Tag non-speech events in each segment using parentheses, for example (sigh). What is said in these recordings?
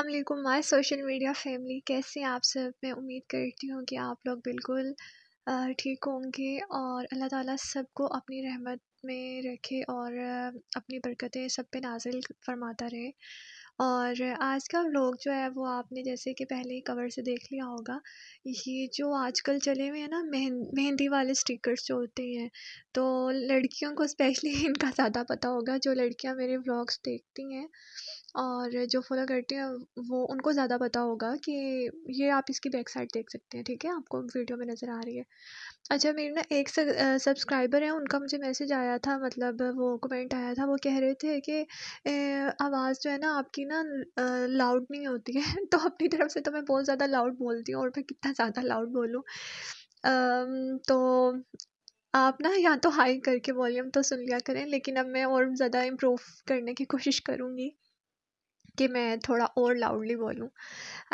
अल्लाम my social media family कैसे आप सब मैं उम्मीद करती हूँ कि आप लोग बिल्कुल ठीक होंगे और अल्लाह ताला सबको अपनी रहमत में रखे और अपनी बरकतें सब पे नाजिल फरमाता रहे और आज का व्लॉग जो है वो आपने जैसे कि पहले ही कवर से देख लिया होगा ये जो आजकल चले हुए हैं ना मेहंदी वाले स्टिकर्स जो होते हैं तो लड़कियों को स्पेशली (laughs) इनका ज़्यादा पता होगा जो लड़कियां मेरे व्लॉग्स देखती हैं और जो फॉलो करती हैं वो उनको ज़्यादा पता होगा कि ये आप इसकी बैक साइड देख सकते हैं ठीक है आपको वीडियो में नज़र आ रही है अच्छा मेरे ना एक सब्सक्राइबर हैं उनका मुझे मैसेज आया था मतलब वो कमेंट आया था वो कह रहे थे कि आवाज़ जो है ना आपकी ना लाउड नहीं होती है (laughs) तो अपनी तरफ से तो मैं बहुत ज़्यादा लाउड बोलती हूँ और मैं कितना ज़्यादा लाउड बोलूँ तो आप ना या तो हाई करके वॉल्यूम तो सुन लिया करें लेकिन अब मैं और ज़्यादा इम्प्रूव करने की कोशिश करूँगी कि मैं थोड़ा और लाउडली बोलूँ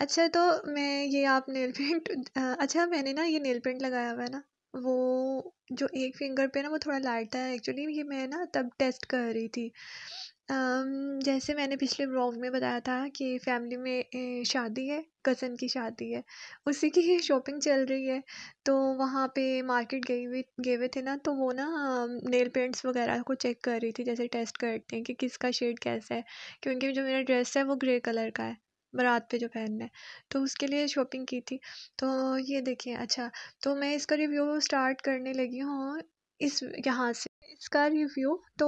अच्छा तो मैं ये आप नेल पेंट अच्छा मैंने ना ये नेल पेंट लगाया हुआ है ना वो जो एक फिंगर पे ना वो थोड़ा लाइट है एक्चुअली ये मैं ना तब टेस्ट कर रही थी जैसे मैंने पिछले ब्लॉग में बताया था कि फैमिली में शादी है कज़न की शादी है उसी की ही शॉपिंग चल रही है तो वहाँ पे मार्केट गई हुई गए हुए थे ना तो वो ना नेल पेंट्स वगैरह को चेक कर रही थी जैसे टेस्ट करते हैं कि किसका शेड कैसा है क्योंकि जो मेरा ड्रेस है वो ग्रे कलर का है बारात पे जो पहनना है तो उसके लिए शॉपिंग की थी तो ये देखिए अच्छा तो मैं इसका रिव्यू स्टार्ट करने लगी हूँ इस यहाँ से इसका रिव्यू तो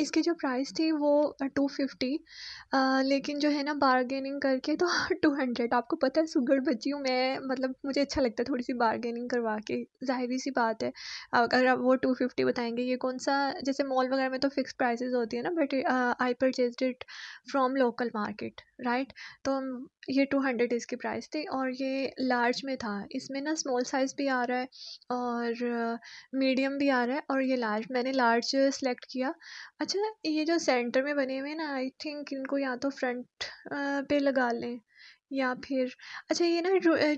इसकी जो प्राइस थी वो टू फिफ्टी लेकिन जो है ना बारगेनिंग करके तो टू (laughs) हंड्रेड आपको पता है सुगढ़ बच्ची हूँ मैं मतलब मुझे अच्छा लगता है थोड़ी सी बारगेनिंग करवा के जाहिर सी बात है अगर आप वो टू फिफ्टी बताएंगे ये कौन सा जैसे मॉल वगैरह में तो फिक्स प्राइसेस होती है ना but I purchase it from local market right तो ये टू हंड्रेड इसकी प्राइस थी और ये लार्ज में था इसमें ना स्मॉल साइज़ भी आ रहा है और मीडियम भी आ रहा है और ये लार्ज लार्ज मैंने लार्ज सेलेक्ट किया अच्छा ये जो सेंटर में बने हुए हैं ना आई थिंक इनको या तो फ्रंट पे लगा लें या फिर अच्छा ये ना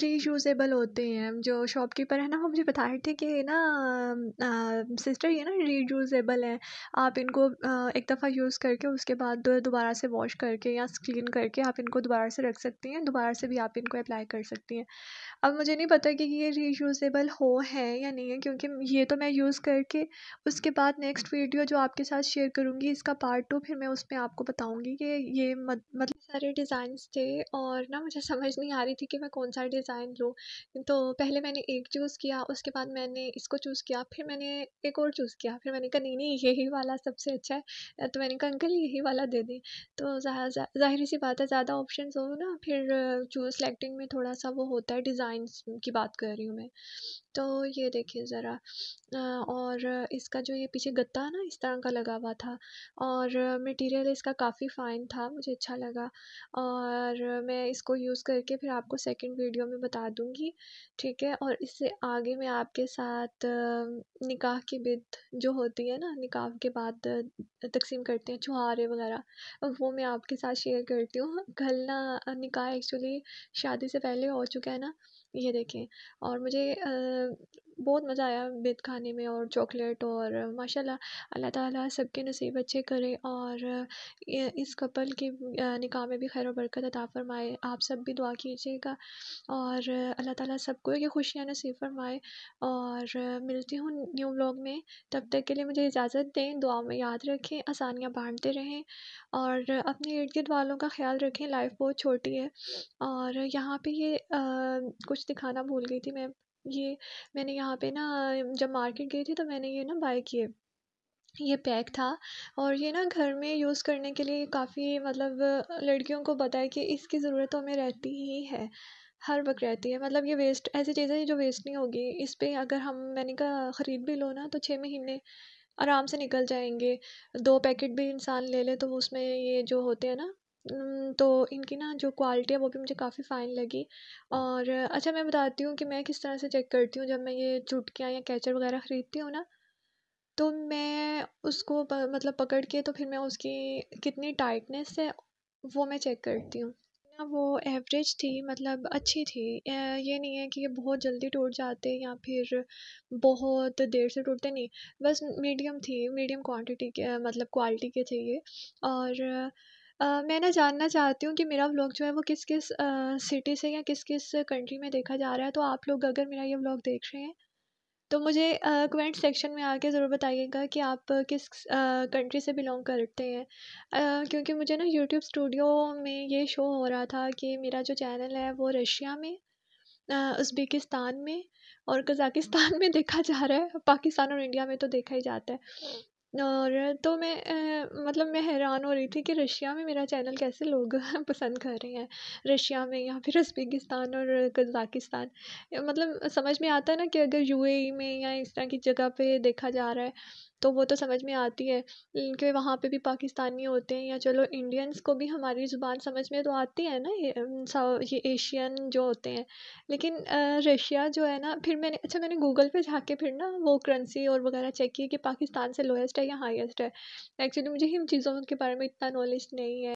रीयूज़ेबल होते हैं जो शॉपकीपर है ना वो मुझे बता रहे थे कि ना ना सिस्टर ये ना रीयूज़ेबल है आप इनको आ, एक दफ़ा यूज़ करके उसके बाद दो दोबारा से वॉश करके या क्लीन करके आप इनको दोबारा से रख सकती हैं दोबारा से भी आप इनको अप्लाई कर सकती हैं अब मुझे नहीं पता कि ये रीयूज़ेबल हो है या नहीं है क्योंकि ये तो मैं यूज़ करके उसके बाद नेक्स्ट वीडियो जो आपके साथ शेयर करूँगी इसका पार्ट टू फिर मैं उसमें आपको बताऊँगी कि ये मत, मतलब सारे डिज़ाइंस थे और ना मुझे (laughs) समझ नहीं आ रही थी कि मैं कौन सा डिज़ाइन लूँ तो पहले मैंने एक चूज़ किया उसके बाद मैंने इसको चूज़ किया फिर मैंने एक और चूज़ किया फिर मैंने कहा नहीं नहीं यही वाला सबसे अच्छा है तो मैंने कहा अंकल यही वाला दे दें तो जाहिर सी बात है ज़्यादा ऑप्शन हो ना फिर चूज़ सेलेक्टिंग में थोड़ा सा वो होता है डिज़ाइन की बात कर रही हूँ मैं तो ये देखिए ज़रा और इसका जो ये पीछे गत्ता ना इस तरह का लगा हुआ था और मटेरियल इसका काफ़ी फ़ाइन था मुझे अच्छा लगा और मैं इसको यूज़ करके फिर आपको सेकंड वीडियो में बता दूँगी ठीक है और इससे आगे मैं आपके साथ निकाह की बिद जो होती है ना निकाह के बाद तकसीम करते हैं छुहारे वगैरह वो मैं आपके साथ शेयर करती हूँ कल ना निकाह एक्चुअली शादी से पहले हो चुका है ना ये देखें और मुझे आ, बहुत मज़ा आया बेद खाने में और चॉकलेट और माशाल्लाह अल्लाह ताला सबके नसीब अच्छे करे और इस कपल के निकाह में भी खैर बरकत अता फ़रमाए आप सब भी दुआ कीजिएगा और अल्लाह ताला सबको ये खुशियाँ नसीब फ़रमाए और मिलती हूँ न्यू व्लॉग में तब तक के लिए मुझे इजाज़त दें दुआ में याद रखें आसानियाँ बांटते रहें और अपने इर्द गिर्द वालों का ख्याल रखें लाइफ बहुत छोटी है और यहाँ पर ये आ, कुछ दिखाना भूल गई थी मैं ये मैंने यहाँ पे ना जब मार्केट गई थी तो मैंने ये ना बाय किए ये पैक था और ये ना घर में यूज़ करने के लिए काफ़ी मतलब लड़कियों को पता है कि इसकी ज़रूरत तो हमें रहती ही है हर वक्त रहती है मतलब ये वेस्ट ऐसी चीज़ें जो वेस्ट नहीं होगी इस पर अगर हम मैंने कहा ख़रीद भी लो ना तो छः महीने आराम से निकल जाएंगे दो पैकेट भी इंसान ले ले तो उसमें ये जो होते हैं ना तो इनकी ना जो क्वालिटी है वो भी मुझे काफ़ी फ़ाइन लगी और अच्छा मैं बताती हूँ कि मैं किस तरह से चेक करती हूँ जब मैं ये चुटकियाँ या कैचर वगैरह ख़रीदती हूँ ना तो मैं उसको प, मतलब पकड़ के तो फिर मैं उसकी कितनी टाइटनेस है वो मैं चेक करती हूँ ना वो एवरेज थी मतलब अच्छी थी ये नहीं है कि ये बहुत जल्दी टूट जाते या फिर बहुत देर से टूटते नहीं बस मीडियम थी मीडियम क्वांटिटी के मतलब क्वालिटी के थे ये और मैं ना जानना चाहती हूँ कि मेरा व्लॉग जो है वो किस किस सिटी से या किस किस कंट्री में देखा जा रहा है तो आप लोग अगर मेरा ये व्लॉग देख रहे हैं तो मुझे कमेंट सेक्शन में आके ज़रूर बताइएगा कि आप किस कंट्री से बिलोंग करते हैं क्योंकि मुझे ना यूट्यूब स्टूडियो में ये शो हो रहा था कि मेरा जो चैनल है वो रशिया में उज़्बेकिस्तान में और कज़ाकिस्तान में देखा जा रहा है पाकिस्तान और इंडिया में तो देखा ही जाता है और तो मैं मतलब मैं हैरान हो रही थी कि रशिया में मेरा चैनल कैसे लोग (laughs) पसंद कर रहे हैं रशिया में या फिर उजबेगिस्तान और कज़ाकिस्तान मतलब समझ में आता है ना कि अगर यू ए में या इस तरह की जगह पे देखा जा रहा है तो वो तो समझ में आती है इनके वहाँ पे भी पाकिस्तानी होते हैं या चलो इंडियंस को भी हमारी ज़ुबान समझ में तो आती है ना ये ये एशियन जो होते हैं लेकिन रशिया जो है ना फिर मैंने अच्छा मैंने गूगल पे जाके फिर ना वो करेंसी और वगैरह चेक की कि पाकिस्तान से लोएस्ट है या हाइस्ट है एक्चुअली मुझे इन चीज़ों के बारे में इतना नॉलेज नहीं है